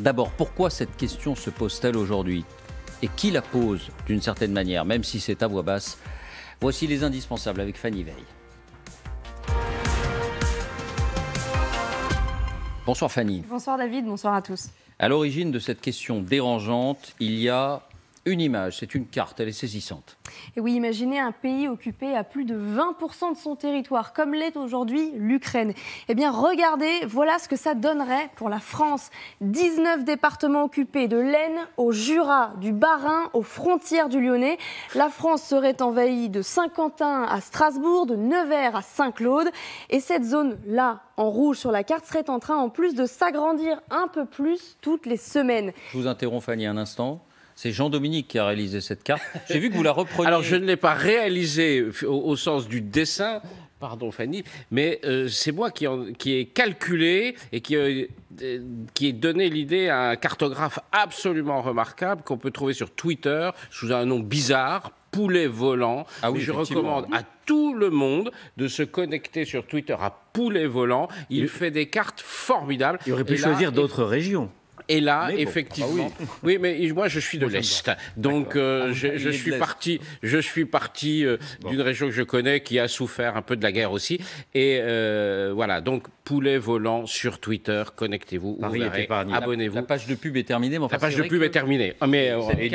D'abord, pourquoi cette question se pose-t-elle aujourd'hui Et qui la pose d'une certaine manière, même si c'est à voix basse Voici les indispensables avec Fanny Veil. Bonsoir Fanny. Bonsoir David, bonsoir à tous. À l'origine de cette question dérangeante, il y a une image, c'est une carte, elle est saisissante. Et oui, imaginez un pays occupé à plus de 20% de son territoire, comme l'est aujourd'hui l'Ukraine. Eh bien, regardez, voilà ce que ça donnerait pour la France. 19 départements occupés, de l'Aisne au Jura, du Bas-Rhin aux frontières du Lyonnais. La France serait envahie de Saint-Quentin à Strasbourg, de Nevers à Saint-Claude. Et cette zone-là, en rouge sur la carte, serait en train en plus de s'agrandir un peu plus toutes les semaines. Je vous interromps Fanny un instant. C'est Jean-Dominique qui a réalisé cette carte. J'ai vu que vous la reprenez. Alors, je ne l'ai pas réalisée au, sens du dessin, pardon Fanny, mais euh, c'est moi qui, qui ai calculé et qui, euh, euh, qui ai donné l'idée à un cartographe absolument remarquable qu'on peut trouver sur Twitter sous un nom bizarre, Poulet Volant. Ah oui, je recommande à tout le monde de se connecter sur Twitter à Poulet Volant. Il, fait des cartes formidables. Il aurait pu choisir d'autres régions. Et là, effectivement, ah oui. mais moi je suis de l'Est, donc euh, ah, je, suis parti, je suis parti euh, d'une région que je connais qui a souffert un peu de la guerre aussi. Et euh, voilà, donc poulet volant sur Twitter, connectez-vous, abonnez-vous. La, page de pub est terminée. la page de pub est terminée. Ah, mais, c'est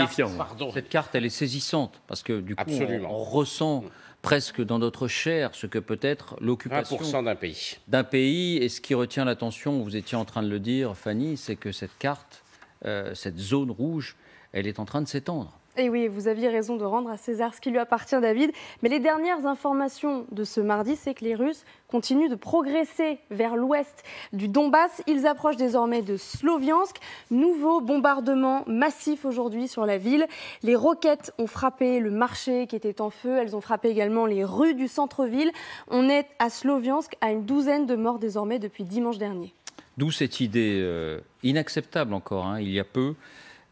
Cette carte, elle est saisissante parce que du coup, on, ressent. Mm presque dans notre chair ce que peut être l'occupation d'un pays. D'un pays, et ce qui retient l'attention, vous étiez en train de le dire, Fanny, c'est que cette carte, euh, cette zone rouge, elle est en train de s'étendre. Et oui, vous aviez raison de rendre à César ce qui lui appartient, David. Mais les dernières informations de ce mardi, c'est que les Russes continuent de progresser vers l'ouest du Donbass. Ils approchent désormais de Sloviansk. Nouveau bombardement massif aujourd'hui sur la ville. Les roquettes ont frappé le marché qui était en feu. Elles ont frappé également les rues du centre-ville. On est à Sloviansk à une douzaine de morts désormais depuis dimanche dernier. D'où cette idée euh, inacceptable encore, hein. il y a peu,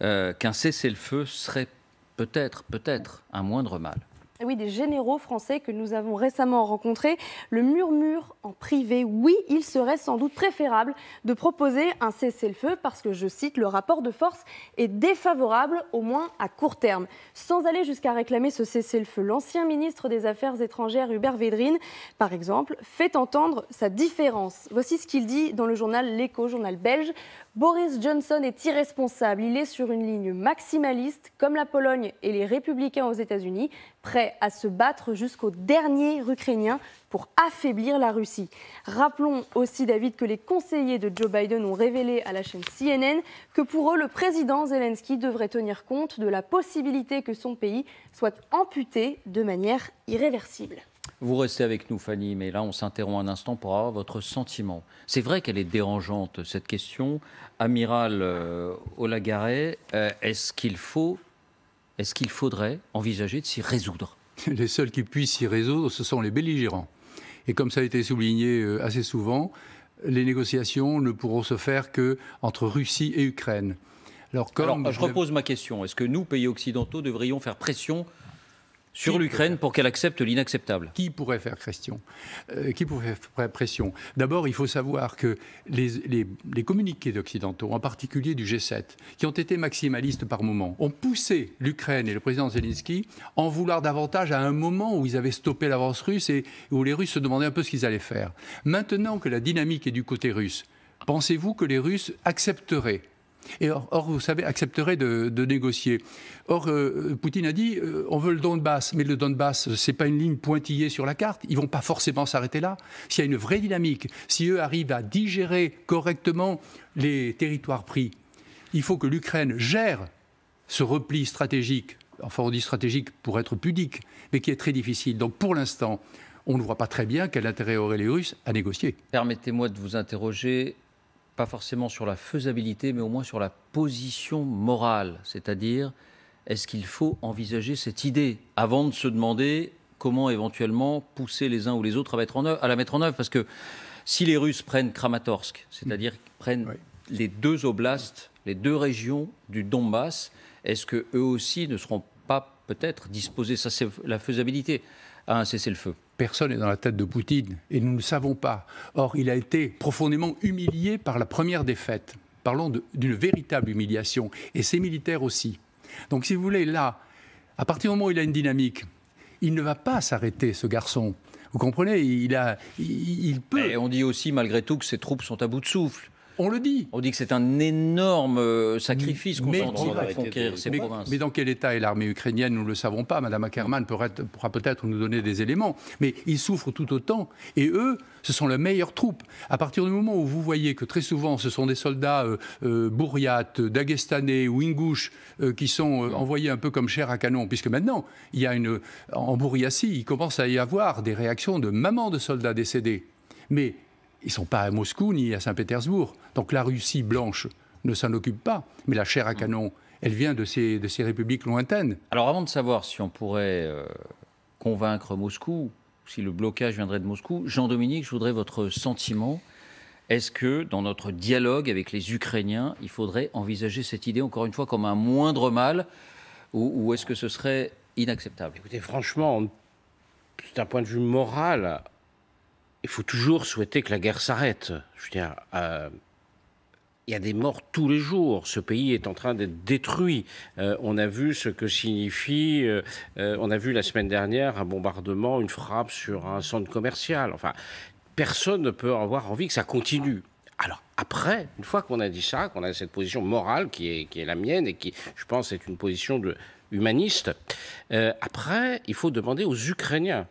euh, qu'un cessez-le-feu serait peut-être, peut-être un moindre mal. Ah oui, des généraux français que nous avons récemment rencontrés. Le murmure en privé, oui, il serait sans doute préférable de proposer un cessez-le-feu parce que, je cite, le rapport de force est défavorable, au moins à court terme. Sans aller jusqu'à réclamer ce cessez-le-feu, l'ancien ministre des Affaires étrangères Hubert Védrine, par exemple, fait entendre sa différence. Voici ce qu'il dit dans le journal L'Écho, journal belge. Boris Johnson est irresponsable. Il est sur une ligne maximaliste, comme la Pologne et les républicains aux États-Unis, prêt à se battre jusqu'au dernier Ukrainien pour affaiblir la Russie. Rappelons aussi, David, que les conseillers de Joe Biden ont révélé à la chaîne CNN que pour eux, le président Zelensky devrait tenir compte de la possibilité que son pays soit amputé de manière irréversible. Vous restez avec nous, Fanny, mais là, on s'interrompt un instant pour avoir votre sentiment. C'est vrai qu'elle est dérangeante, cette question. Amiral euh, Olagare, euh, est-ce qu'il faut est-ce qu'il faudrait envisager de s'y résoudre Les seuls qui puissent s'y résoudre, ce sont les belligérants. Et comme ça a été souligné euh, assez souvent, les négociations ne pourront se faire que entre Russie et Ukraine. Alors, je repose ma question. Est-ce que nous, pays occidentaux, devrions faire pression sur l'Ukraine pour qu'elle accepte l'inacceptable. Qui pourrait faire euh, Qui pression D'abord, il faut savoir que les, communiqués occidentaux, en particulier du G7, qui ont été maximalistes par moments, ont poussé l'Ukraine et le président Zelensky en vouloir davantage à un moment où ils avaient stoppé l'avance russe et où les Russes se demandaient un peu ce qu'ils allaient faire. Maintenant que la dynamique est du côté russe, pensez-vous que les Russes accepteraient or, vous savez, accepterait de, négocier. Or, euh, Poutine a dit, euh, on veut le Donbass, mais le Donbass, n'est pas une ligne pointillée sur la carte. Ils vont pas forcément s'arrêter là. S'il y a une vraie dynamique, si eux arrivent à digérer correctement les territoires pris, il faut que l'Ukraine gère ce repli stratégique. Enfin, on dit stratégique pour être pudique, mais qui est très difficile. Donc, pour l'instant, on ne voit pas très bien quel intérêt auraient les Russes à négocier. Permettez-moi de vous interroger pas forcément sur la faisabilité, mais au moins sur la position morale, c'est-à-dire est-ce qu'il faut envisager cette idée avant de se demander comment éventuellement pousser les uns ou les autres à, la mettre en œuvre Parce que si les Russes prennent Kramatorsk, c'est-à-dire mm. prennent les deux oblasts, les deux régions du Donbass, est-ce que eux aussi ne seront pas peut-être disposés Ça, c'est la faisabilité à un cessez-le-feu personne n'est dans la tête de Poutine et nous ne le savons pas. Or, il a été profondément humilié par la première défaite. Parlons d'une véritable humiliation et ses militaires aussi. Donc, si vous voulez, là, à partir du moment où il a une dynamique, il ne va pas s'arrêter, ce garçon. Vous comprenez il, a, il, peut. Et on dit aussi, malgré tout, que ses troupes sont à bout de souffle. On le dit. On dit que c'est un énorme euh, sacrifice qu'on conquérir ces mais, provinces. Mais dans quel état est l'armée ukrainienne Nous ne le savons pas. Madame Ackermann pourra, peut-être nous donner des éléments. Mais ils souffrent tout autant. Et eux, ce sont les meilleures troupes. À partir du moment où vous voyez que très souvent, ce sont des soldats euh, euh dagestanais ou ingouches euh, qui sont mm. envoyés un peu comme chair à canon, puisque maintenant, il y a une. En Bouriassie, il commence à y avoir des réactions de mamans de soldats décédés. Mais ils ne sont pas à Moscou ni à Saint-Pétersbourg. Donc la Russie blanche ne s'en occupe pas, mais la chair à mm. canon, elle vient de ces, de ces républiques lointaines. Alors avant de savoir si on pourrait euh, convaincre Moscou, si le blocage viendrait de Moscou, Jean-Dominique, je voudrais votre sentiment. Est-ce que dans notre dialogue avec les Ukrainiens, il faudrait envisager cette idée encore une fois comme un moindre mal ou, ou est-ce que ce serait inacceptable Écoutez, franchement, c'est un point de vue moral, il faut toujours souhaiter que la guerre s'arrête. Je veux dire, euh, il y a des morts tous les jours. Ce pays est en train d'être détruit. Euh, on a vu ce que signifie. Euh, on a vu la semaine dernière un bombardement, une frappe sur un centre commercial. Enfin, personne ne peut avoir envie que ça continue. Alors après, une fois qu'on a dit ça, qu'on a cette position morale qui est, la mienne et qui, je pense, est une position de humaniste, après, il faut demander aux Ukrainiens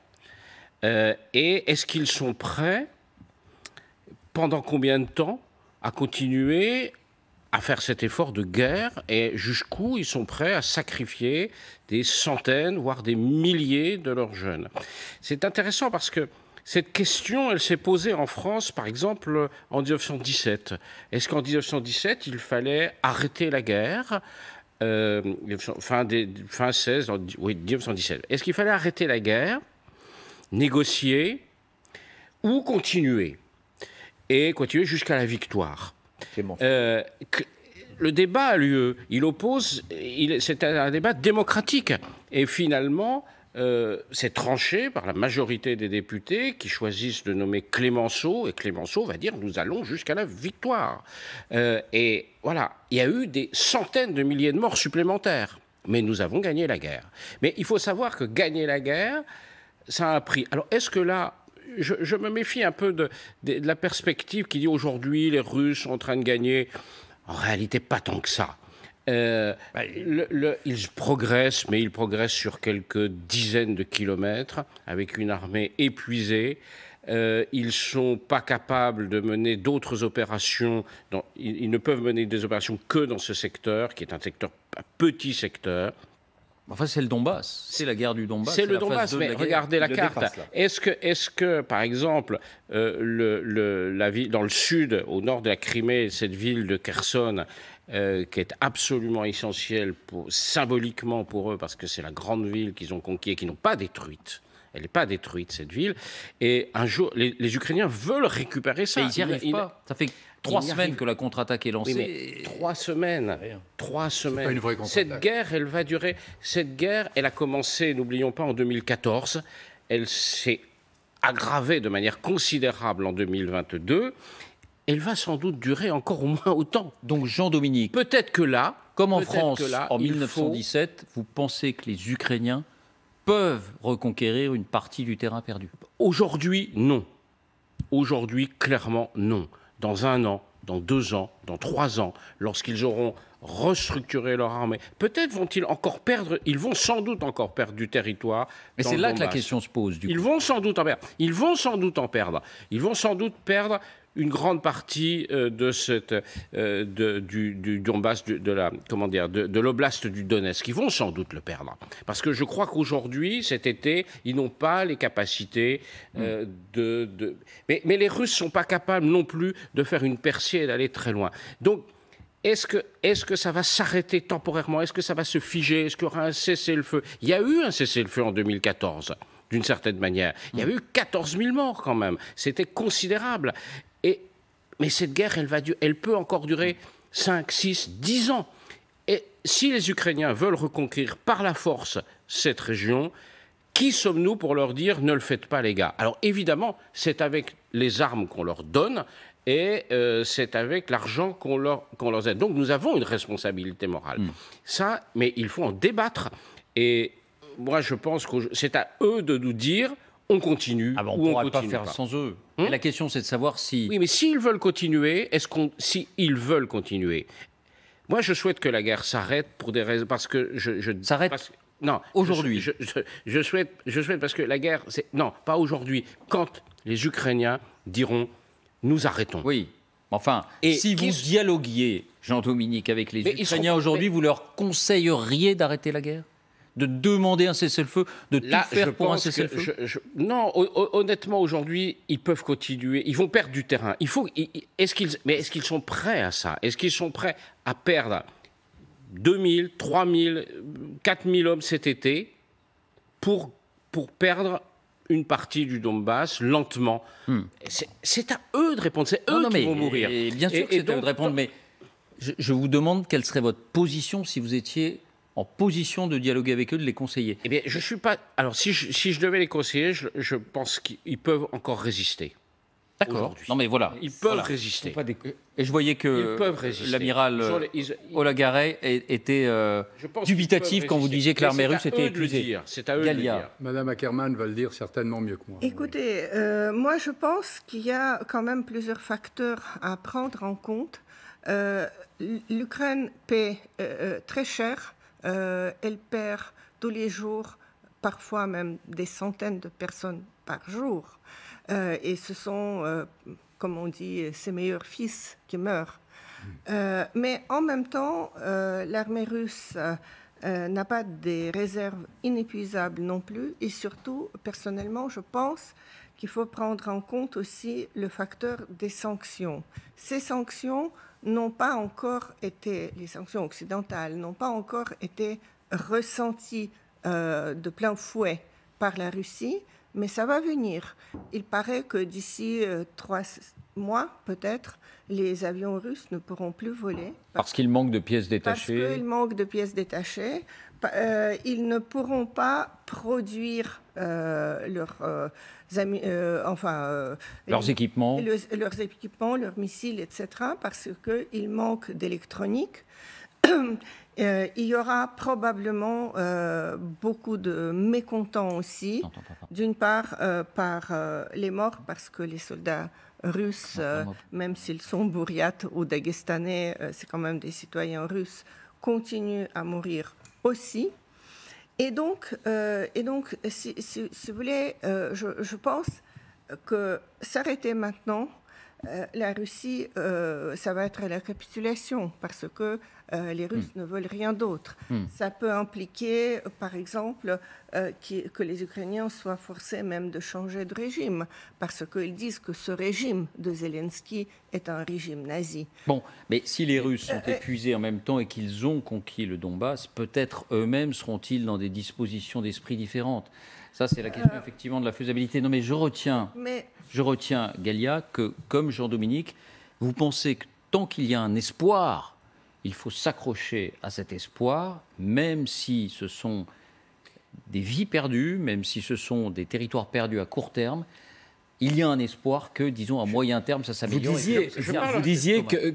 euh, et est-ce qu'ils sont prêts, pendant combien de temps, à continuer à faire cet effort de guerre et jusqu'où ils sont prêts à sacrifier des centaines, voire des milliers de leurs jeunes. C'est intéressant parce que cette question, elle s'est posée en France, par exemple, en 1917. Est-ce qu'en 1917, il fallait arrêter la guerre euh, fin, des, fin 16, oui, 1917. Est-ce qu'il fallait arrêter la guerre négocier ou continuer. Et continuer jusqu'à la victoire. Euh, le débat a lieu. Il oppose. c'est un débat démocratique. Et finalement. Euh, c'est tranché par la majorité des députés qui choisissent de nommer Clémenceau, et Clémenceau va dire nous allons jusqu'à la victoire. Euh, et voilà, il y a eu des centaines de milliers de morts supplémentaires, mais nous avons gagné la guerre. Mais il faut savoir que gagner la guerre, ça a pris. Alors, est-ce que là, je, me méfie un peu de, la perspective qui dit aujourd'hui les Russes sont en train de gagner. En réalité, pas tant que ça. Euh, bah, ils progressent, mais ils progressent sur quelques dizaines de kilomètres avec une armée épuisée. Euh, ils ne sont pas capables de mener d'autres opérations. ils, ne peuvent mener des opérations que dans ce secteur, qui est un secteur, un petit secteur. Enfin, c'est le Donbass, c'est la guerre du Donbass. C'est le Donbass, mais regardez la carte. Est-ce que, est que, par exemple, euh, le, la ville, dans le sud, au nord de la Crimée, cette ville de Kherson, euh, qui est absolument essentielle pour, symboliquement pour eux, parce que c'est la grande ville qu'ils ont conquise et qu'ils n'ont pas détruite, elle n'est pas détruite, cette ville. Et un jour, les, Ukrainiens veulent récupérer ça. Mais ils n'y arrivent pas. Ça fait Trois semaines que la contre-attaque est lancée. trois semaines. Trois semaines. une cette guerre, elle va durer. Cette guerre, elle a commencé, n'oublions pas, en 2014. Elle s'est aggravée de manière considérable en 2022. Elle va sans doute durer encore au moins autant. Donc Jean-Dominique. Peut-être que là, comme en France en 1917, vous pensez que les Ukrainiens peuvent reconquérir une partie du terrain perdu Aujourd'hui, non. Aujourd'hui, clairement, non dans un an, dans deux ans, dans trois ans, lorsqu'ils auront restructuré leur armée, peut-être vont-ils encore perdre, ils vont sans doute encore perdre du territoire. Mais c'est là que la question se pose. Du ils vont sans doute en perdre. Ils vont sans doute en perdre. Ils vont sans doute perdre une grande partie euh, de cette, euh, de, du, Donbass, de la, comment dire, de, l'oblast du Donetsk. Ils vont sans doute le perdre. Parce que je crois qu'aujourd'hui, cet été, ils n'ont pas les capacités euh, hmm. de, Mais, mais, les Russes ne sont pas capables non plus de faire une percée et d'aller très loin. Donc, est-ce que, ça va s'arrêter temporairement Est-ce que ça va se figer Est-ce qu'il y aura un cessez-le-feu Il y a eu un cessez-le-feu en 2014, d'une certaine manière. Il y a eu 14 000 morts quand même. C'était considérable. mais cette guerre, elle, va, elle peut encore durer 5, 6, 10 ans. Et si les Ukrainiens veulent reconquérir par la force cette région, qui sommes-nous pour leur dire ne le faites pas les gars Alors évidemment, c'est avec les armes qu'on leur donne, et euh, c'est avec l'argent qu'on leur, leur aide. Donc nous avons une responsabilité morale. Hmm. Ça, mais il faut en débattre. Et moi, je pense que c'est à eux de nous dire on continue ah bah, on ou on ne pas faire sans eux. Hmm? la question, c'est de savoir si. Oui, mais s'ils veulent continuer, est-ce qu'on, si ils veulent continuer, moi, je souhaite que la guerre s'arrête pour des raisons parce que je, je s'arrête. Non, aujourd'hui. Je, je, souhaite, je souhaite parce que la guerre, c'est non, pas aujourd'hui. Quand les Ukrainiens diront nous arrêtons. Oui. Enfin, et si vous dialoguiez, Jean-Dominique, avec les Israéliens aujourd'hui, vous leur conseilleriez d'arrêter la guerre de demander un cessez-le-feu, de tout faire pour un cessez-le-feu Non, honnêtement, aujourd'hui, ils peuvent continuer. Ils vont perdre du terrain. Il faut, est-ce qu'ils, mais est-ce qu'ils sont prêts à ça Est-ce qu'ils sont prêts à perdre 2000, 3000, 4000 hommes cet été pour, pour perdre une partie du Donbass lentement. Hmm. C'est à eux de répondre, c'est eux qui vont mourir. bien sûr c'est à eux de répondre, mais je, vous demande quelle serait votre position si vous étiez en position de dialoguer avec eux, de les conseiller. Eh bien, je suis pas. Alors, si je, devais les conseiller, je pense qu'ils peuvent encore résister. D'accord. Non, mais voilà. Ils peuvent résister. Et je voyais que l'amiral euh, Olagaray était euh, dubitatif quand vous disiez que l'armée russe était épuisée. C'est à eux de le dire. Madame Ackerman va le dire certainement mieux que moi. Écoutez, euh, moi je pense qu'il y a quand même plusieurs facteurs à prendre en compte. L'Ukraine paie très cher. elle perd tous les jours, parfois même des centaines de personnes par jour. Euh, et ce sont, euh, comme on dit, ses meilleurs fils qui meurent. Mm. Euh, mais en même temps, l'armée russe n'a pas des réserves inépuisables non plus. Et surtout, personnellement, je pense qu'il faut prendre en compte aussi le facteur des sanctions. Ces sanctions n'ont pas encore été, les sanctions occidentales n'ont pas encore été ressenties de plein fouet par la Russie mais ça va venir. Il paraît que d'ici euh, trois mois, peut-être, les avions russes ne pourront plus voler. Parce, qu'ils manquent de pièces détachées Parce euh, qu'ils manquent de pièces détachées. ils ne pourront pas produire euh, leurs, enfin, leurs équipements. leurs équipements, leurs missiles, etc., parce qu'il manque d'électronique. Euh, il y aura probablement euh, beaucoup de mécontents aussi, d'une part euh, par les morts, parce que les soldats russes, même s'ils sont bourriates ou dagestanais, c'est quand même des citoyens russes, continuent à mourir aussi. Et donc, et donc si, vous voulez, je pense que s'arrêter maintenant, euh, la Russie, euh, ça va être la capitulation parce que euh, les Russes hmm. ne veulent rien d'autre. Hmm. Ça peut impliquer, par exemple, que les Ukrainiens soient forcés même de changer de régime parce qu'ils disent que ce régime de Zelensky est un régime nazi. Bon, mais si les Russes sont épuisés en même temps et qu'ils ont conquis le Donbass, peut-être eux-mêmes seront-ils dans des dispositions d'esprit différentes. Ça, c'est la question euh. effectivement de la faisabilité. Non, mais je retiens, mais... je retiens, Galia, que comme Jean-Dominique, vous pensez que tant qu'il y a un espoir, il faut s'accrocher à cet espoir, même si ce sont des vies perdues, même si ce sont des territoires perdus à court terme, il y a un espoir que, disons, à moyen terme, ça s'améliore. Vous disiez, vous disiez que,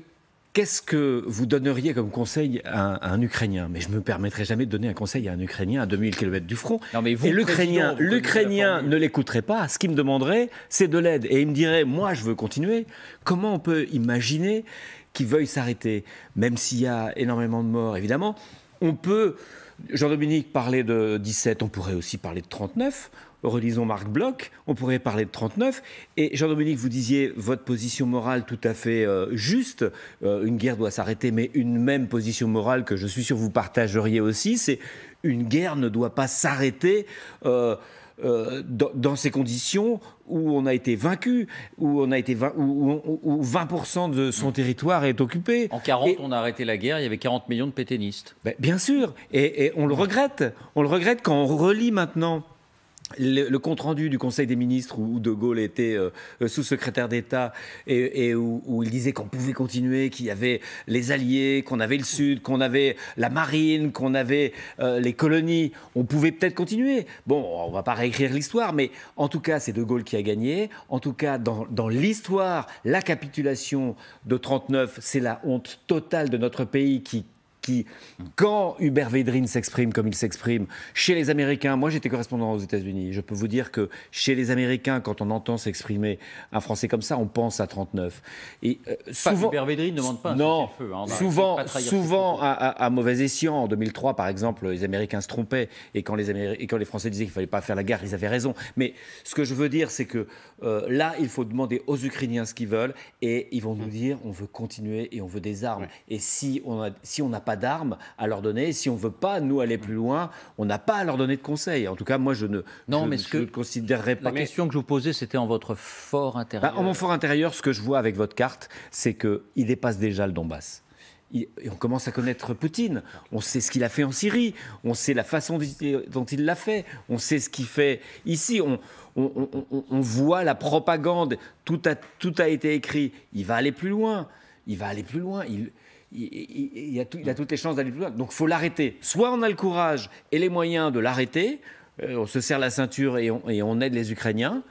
Qu'est-ce que vous donneriez comme conseil à un, Ukrainien Mais je ne me permettrai jamais de donner un conseil à un Ukrainien à 2000 km du front. et l'Ukrainien, l'Ukrainien ne l'écouterait pas. Ce qu'il me demanderait, c'est de l'aide. Et il me dirait, moi, je veux continuer. Comment on peut imaginer qu'il veuille s'arrêter Même s'il y a énormément de morts, évidemment, on peut... Jean-Dominique parlait de 17, on pourrait aussi parler de 39 relisons Marc Bloch, on pourrait parler de 39. Et Jean-Dominique, vous disiez votre position morale tout à fait euh, juste. Euh, une guerre doit s'arrêter, mais une même position morale que je suis sûr vous partageriez aussi, c'est une guerre ne doit pas s'arrêter. Euh, dans, ces conditions où on a été vaincu, où on a été 20, 20% de son mm. territoire est occupé. En 40, on a arrêté la guerre. Il y avait 40 millions de pétainistes. Ben, bien sûr, et, et on le regrette. On le regrette quand on relit maintenant le, compte-rendu du Conseil des ministres où, De Gaulle était euh, euh, sous-secrétaire d'État et, où, il disait qu'on pouvait continuer, qu'il y avait les Alliés, qu'on avait le Sud, qu'on avait la marine, qu'on avait euh, les colonies, on pouvait peut-être continuer. Bon, on ne va pas réécrire l'histoire, mais en tout cas, c'est De Gaulle qui a gagné. En tout cas, dans, l'histoire, la capitulation de 1939, c'est la honte totale de notre pays qui qui, quand Hubert Védrine s'exprime comme il s'exprime, chez les Américains, moi j'étais correspondant aux États-Unis, je peux vous dire que chez les Américains, quand on entend s'exprimer un Français comme ça, on pense à 39. Et euh, Hubert Védrine ne demande pas non, un feu, hein, souvent, souvent à, à, mauvais escient. En 2003, par exemple, les Américains se trompaient et quand les, Français disaient qu'il fallait pas faire la guerre, ils avaient raison. Mais ce que je veux dire, c'est que euh, là, il faut demander aux Ukrainiens ce qu'ils veulent et ils vont mmh. nous dire on veut continuer et on veut des armes. Et si on n'a si pas d'armes à leur donner. Si on ne veut pas, nous, aller plus loin, on n'a pas à leur donner de conseils. En tout cas, moi, je ne, non, mais ce que, ne considérerais pas. La question que je vous posais, c'était en votre fort intérieur. Bah, en mon fort intérieur, ce que je vois avec votre carte, c'est qu'il dépasse déjà le Donbass. Et on commence à connaître Poutine, on sait ce qu'il a fait en Syrie, on sait la façon dont il l'a fait, on sait ce qu'il fait ici, on, voit la propagande, tout a, tout a été écrit, il va aller plus loin, il va aller plus loin, il, il, a toutes les chances d'aller plus loin. Donc il faut l'arrêter. Soit on a le courage et les moyens de l'arrêter, euh, on se serre la ceinture et on aide les Ukrainiens,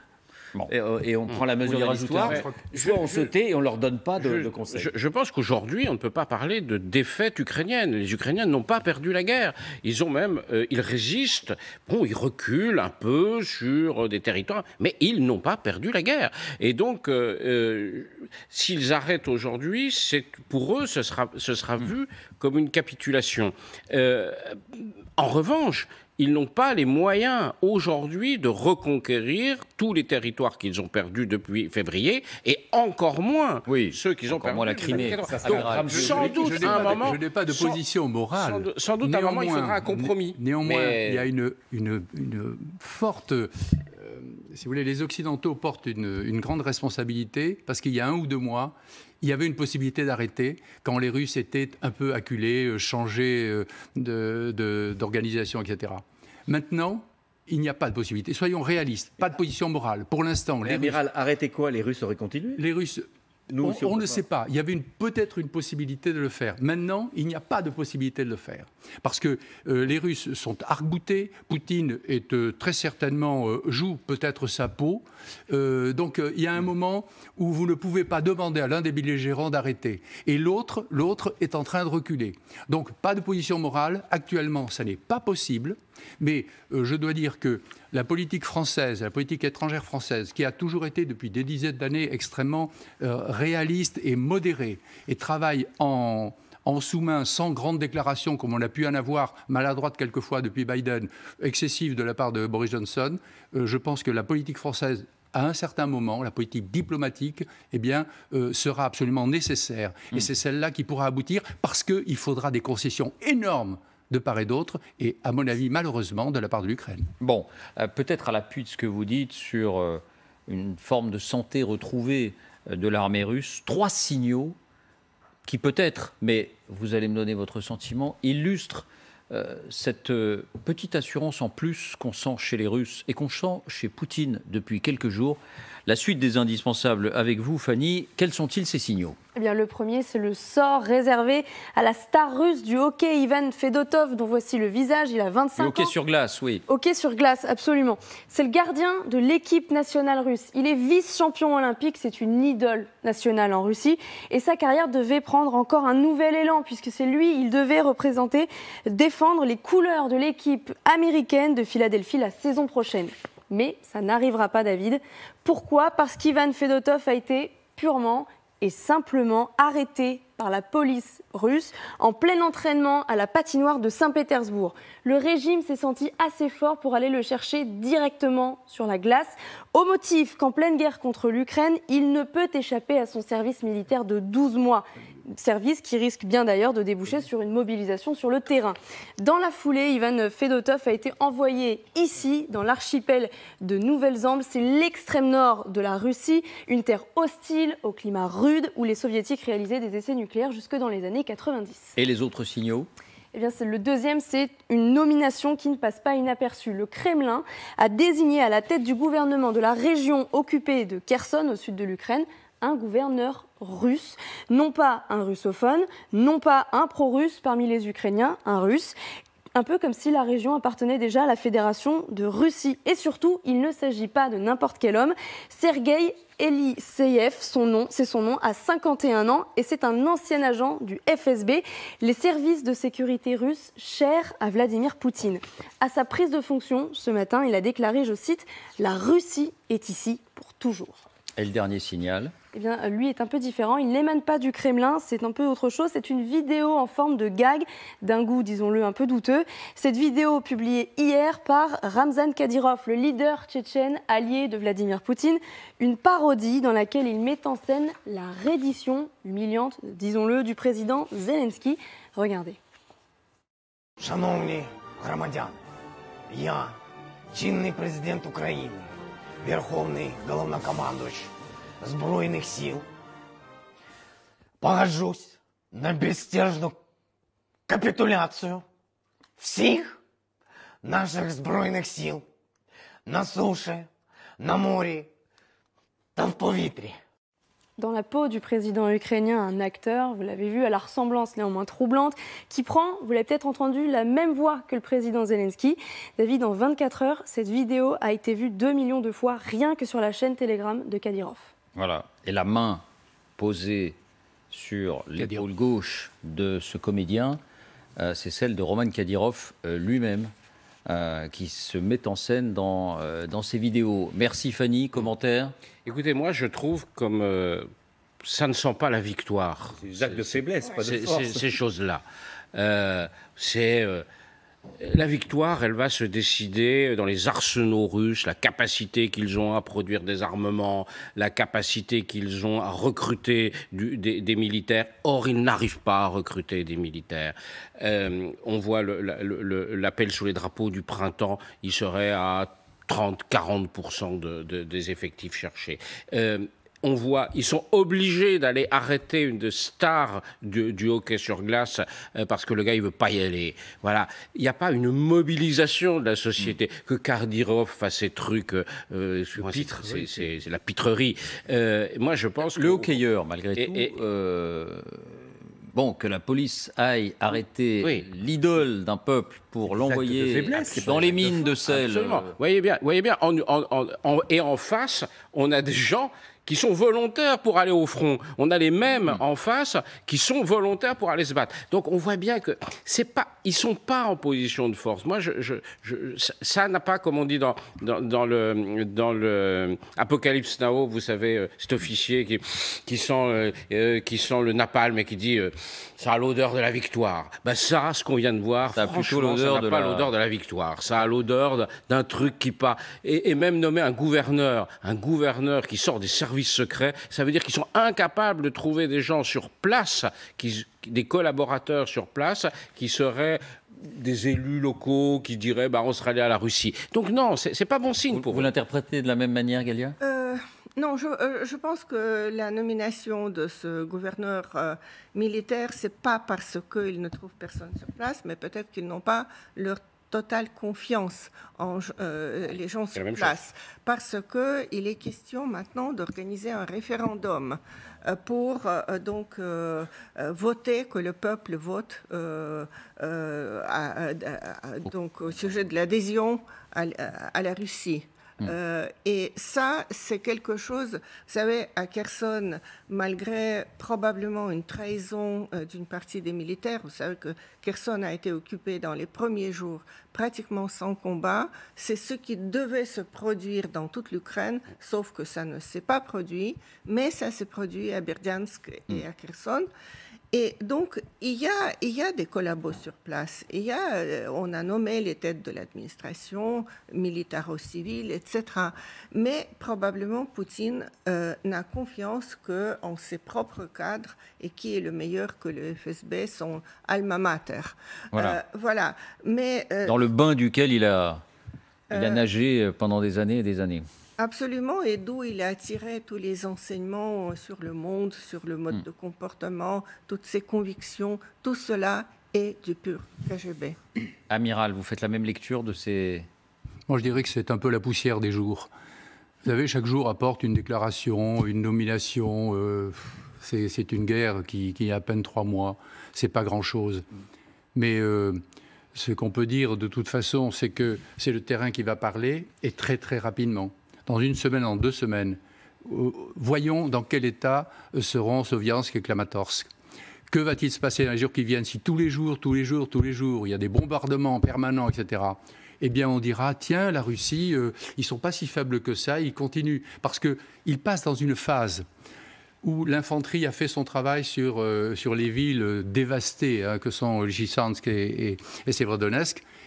euh, et, on mm. prend la mesure de l'histoire, soit on se tait et on leur donne pas de, conseil. conseils. Je, pense qu'aujourd'hui, on ne peut pas parler de défaite ukrainienne. Les Ukrainiens n'ont pas perdu la guerre. Ils ont même, euh, ils résistent. Bon, ils reculent un peu sur euh, des territoires, mais ils n'ont pas perdu la guerre. Et donc, s'ils arrêtent aujourd'hui, pour eux, ce sera, ce sera mm. vu comme une capitulation. en revanche, ils n'ont pas les moyens aujourd'hui de reconquérir tous les territoires qu'ils ont perdus depuis février et encore moins oui, ceux qu'ils ont perdus Moi, la Crimée. sans doute, je, un moment, je n'ai pas de position morale. Sans, doute, à un moment, il faudra un compromis. Néanmoins, il y a une, une, forte euh, si vous voulez, les Occidentaux portent une, grande responsabilité parce qu'il y a un ou deux mois, il y avait une possibilité d'arrêter quand les Russes étaient un peu acculés, euh, changés euh, d'organisation, etc. Maintenant, il n'y a pas de possibilité. Soyons réalistes. Pas de position morale. Pour l'instant, les Russes... arrêtez quoi Les Russes auraient continué Les Russes... on, ne sait pas. Il y avait peut-être une possibilité de le faire. Maintenant, il n'y a pas de possibilité de le faire. Parce que euh, les Russes sont arc-boutés. Poutine est euh, très certainement, euh, joue peut-être sa peau. donc il y a un moment où vous ne pouvez pas demander à l'un des belligérants d'arrêter. Et l'autre, l'autre est en train de reculer. Donc pas de position morale. Actuellement, ça n'est pas possible. Mais euh, je dois dire que la politique française, la politique étrangère française, qui a toujours été depuis des dizaines d'années extrêmement euh, réaliste et modérée, et travaille en, sous-main, sans grandes déclarations, comme on a pu en avoir, maladroite quelquefois depuis Biden, excessive de la part de Boris Johnson, euh, je pense que la politique française à un certain moment, la politique diplomatique eh bien, sera absolument nécessaire. Et hmm. c'est celle-là qui pourra aboutir parce qu'il faudra des concessions énormes de part et d'autre, et à mon avis, malheureusement, de la part de l'Ukraine. Bon, euh, peut-être à l'appui de ce que vous dites sur euh, une forme de santé retrouvée euh, de l'armée russe, trois signaux qui peut-être, mais vous allez me donner votre sentiment, illustrent cette petite assurance en plus qu'on sent chez les Russes et qu'on sent chez Poutine depuis quelques jours la suite des indispensables avec vous, Fanny. Quels sont-ils ces signaux eh bien, le premier, c'est le sort réservé à la star russe du hockey, Ivan Fedotov, dont voici le visage. Il a 25 ans. Hockey sur glace, oui. Hockey sur glace, absolument. C'est le gardien de l'équipe nationale russe. Il est vice-champion olympique. C'est une idole nationale en Russie. Et sa carrière devait prendre encore un nouvel élan, puisque c'est lui, il devait représenter, défendre les couleurs de l'équipe américaine de Philadelphie la saison prochaine mais ça n'arrivera pas, David. Pourquoi Parce qu'Ivan Fedotov a été purement et simplement arrêté par la police russe en plein entraînement à la patinoire de Saint-Pétersbourg. Le régime s'est senti assez fort pour aller le chercher directement sur la glace, au motif qu'en pleine guerre contre l'Ukraine, il ne peut échapper à son service militaire de 12 mois service qui risque bien d'ailleurs de déboucher sur une mobilisation sur le terrain. Dans la foulée, Ivan Fedotov a été envoyé ici, dans l'archipel de Nouvelle-Zambe. C'est l'extrême nord de la Russie, une terre hostile au climat rude où les soviétiques réalisaient des essais nucléaires jusque dans les années 90. Et les autres signaux eh bien, le deuxième, c'est une nomination qui ne passe pas inaperçue. Le Kremlin a désigné à la tête du gouvernement de la région occupée de Kherson au sud de l'Ukraine un gouverneur russe, non pas un russophone, non pas un pro-russe parmi les Ukrainiens, un russe, un peu comme si la région appartenait déjà à la Fédération de Russie. Et surtout, il ne s'agit pas de n'importe quel homme. Sergueï Eliseyev, son nom, c'est son nom, a 51 ans et c'est un ancien agent du FSB, les services de sécurité russes chers à Vladimir Poutine. À sa prise de fonction ce matin, il a déclaré, je cite, La Russie est ici pour toujours. Et le dernier signal eh bien, euh, lui est un peu différent. Il n'émane pas du Kremlin, c'est un peu autre chose. C'est une vidéo en forme de gag, d'un goût, disons-le, un peu douteux. Cette vidéo publiée hier par Ramzan Kadyrov, le leader tchétchène allié de Vladimir Poutine. Une parodie dans laquelle il met en scène la reddition humiliante, disons-le, du président Zelensky. Regardez. Верховный главнокомандующий Збройних сил, погоджусь на безстежну капитуляцию всіх наших Збройних сил на суше, на морі та в повітрі. dans la peau du président ukrainien un acteur, vous l'avez vu, à la ressemblance néanmoins troublante, qui prend, vous l'avez peut-être entendu, la même voix que le président Zelensky. David, en 24 heures, cette vidéo a été vue 2 millions de fois rien que sur la chaîne Telegram de Kadirov. Voilà. Et la main posée sur l'épaule gauche de ce comédien, euh, c'est celle de Roman Kadyrov euh, lui-même. Euh, qui se met en scène dans, euh, dans ces vidéos. Merci Fanny, commentaire Écoutez, moi je trouve comme euh, ça ne sent pas la victoire. C'est des actes de faiblesse, pas de force. Ces choses-là. c'est la victoire, elle va se décider dans les arsenaux russes, la capacité qu'ils ont à produire des armements, la capacité qu'ils ont à recruter des, militaires. Or, ils n'arrivent pas à recruter des militaires. Euh, on voit l'appel sous les drapeaux du printemps, il serait à 30-40% des effectifs cherchés. Euh, on voit, ils sont obligés d'aller arrêter une star du, hockey sur glace euh, parce que le gars, il veut pas y aller. Voilà. Il n'y a pas une mobilisation de la société. Mm. Que Kardirov fasse ses trucs, euh, euh, c'est, la pitrerie. moi, je pense Le hockeyeur, malgré tout... bon, que la police aille arrêter l'idole d'un peuple pour l'envoyer dans les mines de, sel. Voyez bien, voyez bien. et en face, on a des gens qui sont volontaires pour aller au front. On a les mêmes mm. en face qui sont volontaires pour aller se battre. Donc on voit bien que c'est pas, ils sont pas en position de force. Moi, je, ça n'a pas, comme on dit dans, dans, dans, le dans le Apocalypse Now, vous savez, euh, cet officier qui, qui sent euh, euh, qui sent le napalm et qui dit ça a l'odeur de la victoire. Ben ça, ce qu'on vient de voir, ça franchement, l'odeur n'a pas l'odeur de la victoire. Ça a l'odeur d'un truc qui part. Et, même nommer un gouverneur, un gouverneur qui sort des cerveaux ça veut dire qu'ils sont incapables de trouver des gens sur place, qui, des collaborateurs sur place, qui seraient des élus locaux qui diraient bah, on allé à la Russie. Donc non, c'est pas bon signe pour vous. Vous l'interprétez de la même manière, Galia euh, Non, euh, je, pense que la nomination de ce gouverneur euh, militaire, c'est pas parce qu'ils ne trouvent personne sur place, mais peut-être qu'ils n'ont pas leur totale confiance en euh, les gens sur place, parce parce qu'il est question maintenant d'organiser un référendum euh, pour euh, donc voter que le peuple vote donc au sujet de l'adhésion à, la Russie. Mm. Euh, et ça, c'est quelque chose, vous savez, à Kherson, malgré probablement une trahison euh, d'une partie des militaires, vous savez que Kherson a été occupé dans les premiers jours pratiquement sans combat, c'est ce qui devait se produire dans toute l'Ukraine, sauf que ça ne s'est pas produit, mais ça s'est produit à Berdyansk et mm. à Kherson. Et donc, il y a, il y a des collabos sur place. Il y a, euh, on a nommé les têtes de l'administration, militaro-civile, etc. Mais probablement, Poutine euh, n'a confiance qu'en ses propres cadres et qui est le meilleur que le FSB, son alma mater. Voilà. Euh, Mais, Dans le bain duquel il a, il a nagé pendant des années et des années. Absolument, et d'où il a attiré tous les enseignements euh, sur le monde, sur le mode hmm. de comportement, toutes ses convictions, tout cela est du pur KGB. Amiral, vous faites la même lecture de ces... Moi, je dirais que c'est un peu la poussière des jours. Vous savez, chaque jour apporte une déclaration, une nomination. Euh, c'est une guerre qui, qui, a à peine trois mois. C'est pas grand-chose. Mais euh, ce qu'on peut dire de toute façon, c'est que c'est le terrain qui va parler et très très rapidement dans une semaine, en deux semaines. Euh, voyons dans quel état seront Soviansk et Klamatorsk. Que va-t-il se passer dans les jours qui viennent si tous les jours, tous les jours, tous les jours, il y a des bombardements permanents, etc. Eh bien, on dira tiens, la Russie, ils euh, ils sont pas si faibles que ça, ils continuent parce que passent dans une phase où l'infanterie a fait son travail sur, euh, sur les villes dévastées hein, que sont Lysychansk et, et,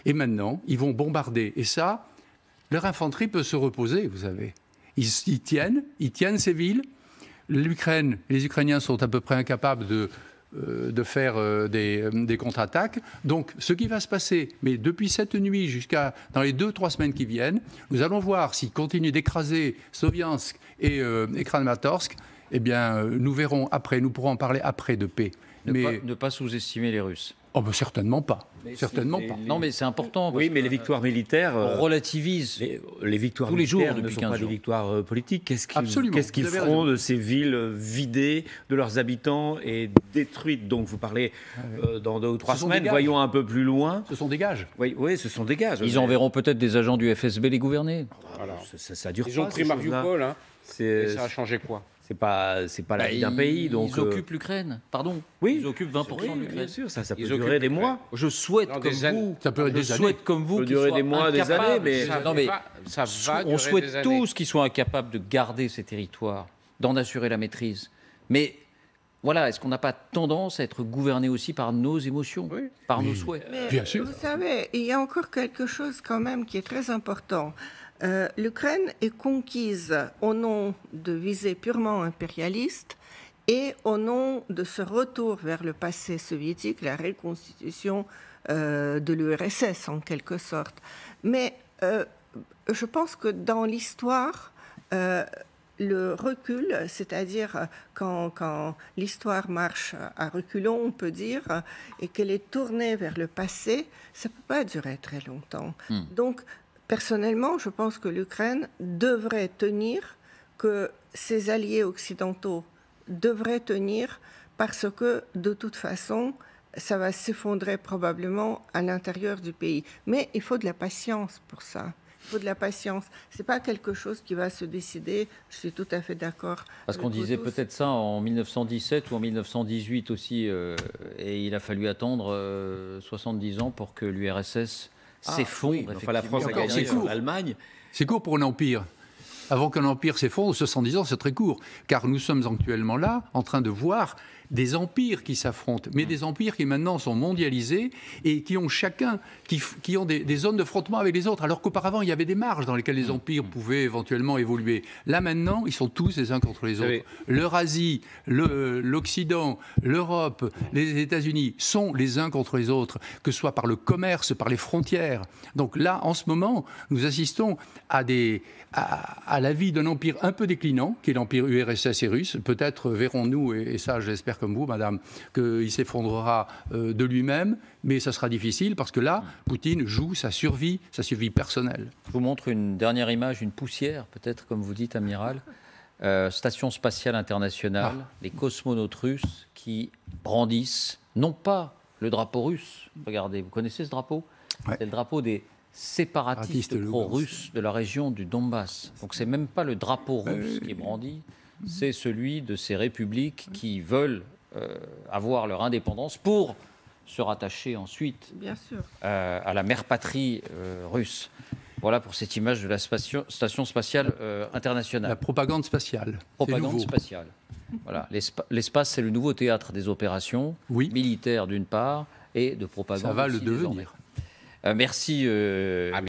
et maintenant ils vont bombarder. Et ça, leur infanterie peut se reposer, vous savez. Ils, tiennent, ils tiennent ces villes. L'Ukraine, les Ukrainiens sont à peu près incapables de, euh, de faire euh, euh, des, contre-attaques. Donc, ce qui va se passer, mais depuis cette nuit jusqu'à dans les deux, trois semaines qui viennent, nous allons voir s'ils continuent d'écraser Soviansk et, et Kramatorsk. Eh bien, nous verrons après, nous pourrons en parler après de paix. ne mais... ne pas sous-estimer les Russes. Oh ben certainement pas. certainement pas. Non, mais c'est important. oui, mais les victoires militaires euh, relativisent les, victoires tous les jours depuis ne sont pas des victoires euh, politiques. Qu'est-ce qu'ils feront de ces villes euh, vidées de leurs habitants et détruites Donc vous parlez ah dans deux ou trois semaines. Voyons un peu plus loin. Ce sont des gages. Oui, oui ce sont des gages. Ils enverront peut-être des agents du FSB les gouverner. Ah, voilà. Ça, dure. Ils ont pris hein. Et ça a changé quoi c'est pas, c'est pas la bah, vie d'un pays. Donc ils euh, occupent l'Ukraine, pardon. Oui, ils occupent 20% de l'Ukraine. Bien sûr, ça, ça peut durer des mois. Je souhaite comme vous, ça peut je souhaite comme vous, peut durer des mois, des années, mais ça, va on souhaite tous qu'ils soient incapables de garder ces territoires, d'en assurer la maîtrise. Mais voilà, est-ce qu'on n'a pas tendance à être gouverné aussi par nos émotions, par nos souhaits Bien sûr. Vous savez, il y a encore quelque chose quand même qui est très important. Euh, L'Ukraine est conquise au nom de visées purement impérialistes et au nom de ce retour vers le passé soviétique, la reconstitution euh, de l'URSS en quelque sorte. Mais euh, je pense que dans l'histoire, le recul, c'est-à-dire quand, l'histoire marche à reculons, on peut dire, et qu'elle est tournée vers le passé, ça ne peut pas durer très longtemps. Hmm. Donc, Personnellement, je pense que l'Ukraine devrait tenir, que ses alliés occidentaux devraient tenir, parce que de toute façon, ça va s'effondrer probablement à l'intérieur du pays. Mais il faut de la patience pour ça. Il faut de la patience. Ce n'est pas quelque chose qui va se décider. Je suis tout à fait d'accord. Parce qu'on disait peut-être ça en 1917 ou en 1918 aussi. Euh, et il a fallu attendre 70 euh, ans pour que l'URSS s'effondre. Ah, la France a gagné l'Allemagne. C'est court pour un empire. Avant qu'un empire s'effondre, 70 ans, c'est très court. Car nous sommes actuellement là, en train de voir des empires qui s'affrontent, mais mm. des empires qui maintenant sont mondialisés et qui ont chacun, qui, qui ont des, zones de frontement avec les autres, alors qu'auparavant il y avait des marges dans lesquelles les mm. empires mm. pouvaient éventuellement évoluer. Là maintenant, ils sont tous les uns contre les autres. L'Eurasie, l'Occident, l'Europe, les États-Unis sont les uns contre les autres, que ce soit par le commerce, par les frontières. Donc là, en ce moment, nous assistons à, des, à, la vie d'un empire un peu déclinant, qui est l'empire URSS et russe. Peut-être verrons-nous, et ça j'espère comme vous, madame, qu'il s'effondrera euh, de lui-même, mais ça sera difficile parce que là, Poutine joue sa survie, sa survie personnelle. Je vous montre une dernière image, une poussière, peut-être, comme vous dites, amiral. Euh, station spatiale internationale, ah. les cosmonautes russes qui brandissent, non pas le drapeau russe, regardez, vous connaissez ce drapeau C'est le drapeau des séparatistes pro-russes de la région du Donbass. Donc c'est même pas le drapeau euh, russe qui est brandi, c'est celui de ces républiques qui veulent euh, avoir leur indépendance pour se rattacher ensuite euh, à la mère patrie euh, russe. Voilà pour cette image de la station spatiale internationale. La propagande spatiale. Propagande spatiale. Voilà. L'espace, c'est le nouveau théâtre des opérations militaires d'une part et de propagande. Ça va le devenir. merci. Ah,